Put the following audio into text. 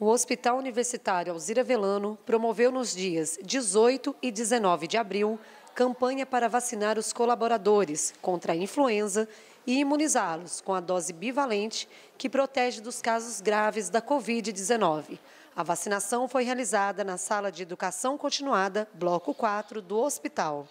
O Hospital Universitário Alzira Velano promoveu nos dias 18 e 19 de abril campanha para vacinar os colaboradores contra a influenza e imunizá-los com a dose bivalente que protege dos casos graves da Covid-19. A vacinação foi realizada na Sala de Educação Continuada, Bloco 4 do hospital.